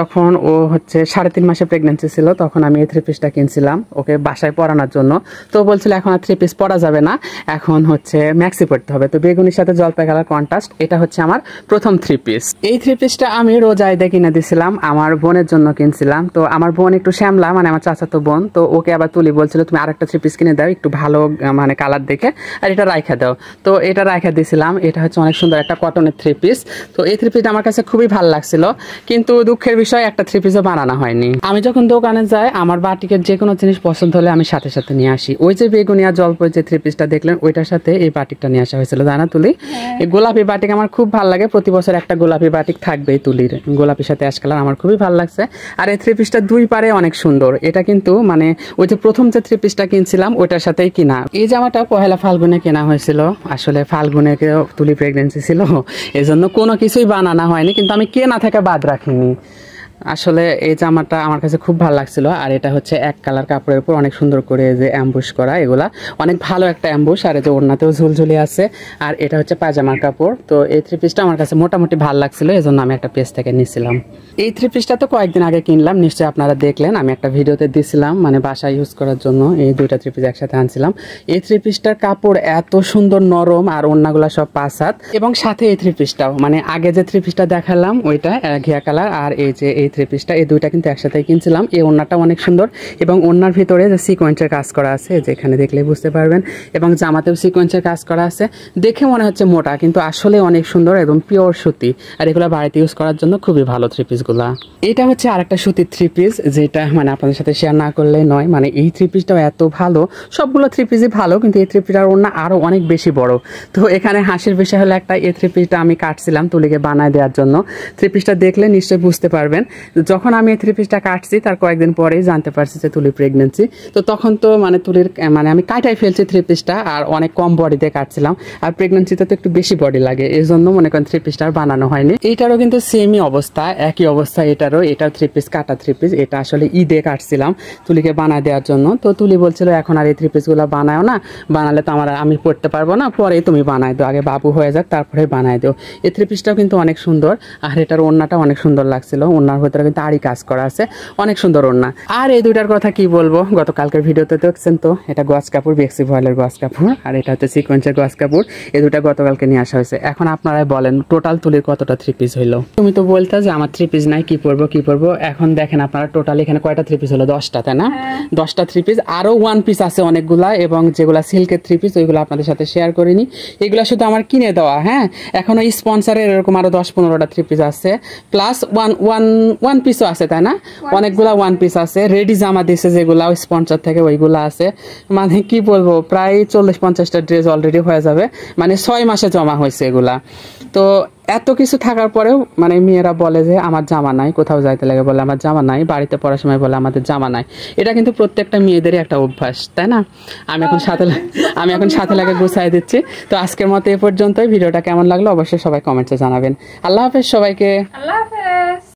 যখন ও হচ্ছে সাড়ে তিন মাসে প্রেগনেন্সি ছিল তখন আমি এই থ্রি পিসটা কিনছিলাম ওকে বাসায় পড়ানোর জন্য তো বলছিল এখন আর থ্রি পিস পড়া যাবে না এখন হচ্ছে ম্যাক্সি পড়তে হবে তো বেগুনির সাথে জলপাই কালার কন্ট্রাস্ট এটা হচ্ছে আমার প্রথম থ্রি পিস এই থ্রি পিসটা আমি রোজ আয়দা কিনে দিছিলাম আমার বোনের জন্য কিনছিলাম তো আমার বোন একটু শ্যামলা মানে আমার চাচাতো বোন তো ওকে আবার তুলি বলছিল তুমি আর একটা থ্রি পিস কিনে দাও একটু ভালো মানে কালার দেখে আর এটা রাইখা দাও তো এটা রাইখা দিছিলাম এটা হচ্ছে অনেক সুন্দর একটা কটনের থ্রি পিস তো এই থ্রি পিসটা আমার কাছে খুবই ভালো লাগছিল কিন্তু দুঃখের বিষয় একটা থ্রি পিসও বানানো হয়নি আমি যখন দোকানে যাই আমার বাটিকের যে কোনো জিনিস পছন্দ হলে আমি সাথে সাথে নিয়ে আসি ওই যে বেগুনিয়া জলপই যে থ্রি পিসটা দেখলেন ওইটার সাথে এই বাটিকটা নিয়ে আসা হয়েছিল জানা তুলি হ্যাঁ। এই গোলাপি বাটিক আমার খুব ভালো লাগে প্রতি বছর একটা গোলাপি বাটিক থাকবে তুলির গোলাপির সাথে অ্যাশ কালার আমার খুবই ভালো লাগছে আর এই থ্রি পিসটা দুই পারে অনেক সুন্দর এটা কিন্তু মানে ওই যে প্রথম যে থ্রি পিসটা কিনছিলাম ওইটার সাথেই কিনা এই জামাটা পহেলা ফাল্গুনে কেনা হয়েছিল আসলে ফাল্গুনে তুলি প্রেগনেন্সি ছিল এজন্য কোনো কিছুই বানানো হয়নি কিন্তু আমি কেনা থেকে বাদ রাখিনি আসলে এই জামাটা আমার কাছে খুব ভালো লাগছিল আর এটা হচ্ছে এক কালার কাপড়ের উপর অনেক সুন্দর করে যে অ্যাম্বুশ করা এগুলা অনেক ভালো একটা অ্যাম্বুশ আর এই যে ওড়নাতেও ঝুলঝুলি আছে আর এটা হচ্ছে পাজামার কাপড় তো এই থ্রি পিসটা আমার কাছে মোটামুটি ভালো লাগছিল এই জন্য আমি একটা পেজ থেকে নিয়েছিলাম এই থ্রি পিসটা তো কয়েকদিন আগে কিনলাম নিশ্চয়ই আপনারা দেখলেন আমি একটা ভিডিওতে দিছিলাম মানে বাসা ইউজ করার জন্য এই দুইটা থ্রি পিস একসাথে আনছিলাম এই থ্রি পিসটার কাপড় এত সুন্দর নরম আর ওড়নাগুলা সব পাঁচ হাত এবং সাথে এই থ্রি পিসটাও মানে আগে যে থ্রি পিসটা দেখালাম ওইটা ঘিয়া কালার আর এই যে এই এই থ্রি পিসটা এই দুইটা কিন্তু একসাথে কিনছিলাম এই ওনাটা অনেক সুন্দর এবং ওনার ভিতরে যে সিকোয়েন্সের কাজ করা আছে যেখানে দেখলে বুঝতে পারবেন এবং জামাতেও সিকোয়েন্সের কাজ করা আছে দেখে মনে হচ্ছে মোটা কিন্তু আসলে অনেক সুন্দর এবং পিওর সুতি আর এগুলো বাড়িতে ইউজ করার জন্য খুবই ভালো থ্রি পিসগুলো এটা হচ্ছে আর একটা সুতির থ্রি পিস যেটা মানে আপনাদের সাথে শেয়ার না করলে নয় মানে এই থ্রি পিসটাও এত ভালো সবগুলো থ্রি পিসই ভালো কিন্তু এই থ্রি পিসটার ওনা আরও অনেক বেশি বড় তো এখানে হাসির বিষয় হলো একটা এই থ্রি পিসটা আমি কাটছিলাম তুলিকে বানায় দেওয়ার জন্য থ্রি পিসটা দেখলে নিশ্চয়ই বুঝতে পারবেন তো যখন আমি এই থ্রি পিসটা কাটছি তার কয়েকদিন পরেই জানতে পারছি যে তুলি প্রেগনেন্সি তো তখন তো মানে তুলির মানে আমি কাটাই ফেলছি থ্রি পিসটা আর অনেক কম বডিতে কাটছিলাম আর প্রেগনেন্সিতে তো একটু বেশি বডি লাগে এর জন্য মনে করেন থ্রি পিসটা বানানো হয়নি এটারও কিন্তু সেমই অবস্থা একই অবস্থা এটারও এটা থ্রি পিস কাটা থ্রি পিস এটা আসলে ঈদে কাটছিলাম তুলিকে বানায় দেওয়ার জন্য তো তুলি বলছিল এখন আর এই থ্রি পিসগুলো বানায় না বানালে তো আমার আমি পড়তে পারবো না পরে তুমি বানায় দো আগে বাবু হয়ে যাক তারপরে বানায় দিও এই থ্রি পিসটাও কিন্তু অনেক সুন্দর আর এটার ওন্নাটা অনেক সুন্দর লাগছিল ওনার ভেতরে কিন্তু আড়ি কাজ করা আছে অনেক সুন্দর ওড়না আর এই দুইটার কথা কি বলবো গতকালকের ভিডিওতে দেখছেন তো এটা গোয়াজ কাপড় বেক্সি ভয়েলের গোয়াজ কাপড় আর এটা হচ্ছে সিকোয়েন্সের গোয়াজ কাপড় এই দুটা গতকালকে নিয়ে আসা হয়েছে এখন আপনারাই বলেন টোটাল তুলির কতটা থ্রি পিস হইলো তুমি তো বলতে যে আমার থ্রি পিস নাই কি পরবো কি পরবো এখন দেখেন আপনারা টোটাল এখানে কয়টা থ্রি পিস হলো দশটা তাই না হ্যাঁ। দশটা থ্রি পিস আরও ওয়ান পিস আছে অনেকগুলা এবং যেগুলো সিল্কের থ্রি পিস ওইগুলো আপনাদের সাথে শেয়ার করিনি এগুলো শুধু আমার কিনে দেওয়া হ্যাঁ এখনও স্পন্সারের এরকম আরও দশ পনেরোটা থ্রি পিস আছে প্লাস ওয়ান ওয়ান ওয়ান পিসও আছে তাই না অনেকগুলা ওয়ান পিস আছে রেডি জামা দিছে যেগুলা স্পন্সর থেকে ওইগুলা আছে মানে কি বলবো প্রায় চল্লিশ পঞ্চাশটা ড্রেস অলরেডি হয়ে যাবে মানে ছয় মাসে জমা হয়েছে এগুলা তো এত কিছু থাকার পরেও মানে মেয়েরা বলে যে আমার জামা নাই কোথাও যাইতে লাগে বলে আমার জামা নাই বাড়িতে পড়ার সময় বলে আমাদের জামা নাই এটা কিন্তু প্রত্যেকটা মেয়েদেরই একটা অভ্যাস তাই না আমি এখন সাথে আমি এখন সাথে লাগে গুছাই দিচ্ছি তো আজকের মতো এ পর্যন্তই ভিডিওটা কেমন লাগলো অবশ্যই সবাই কমেন্টসে জানাবেন আল্লাহ হাফেজ সবাইকে আল্লাহ হাফেজ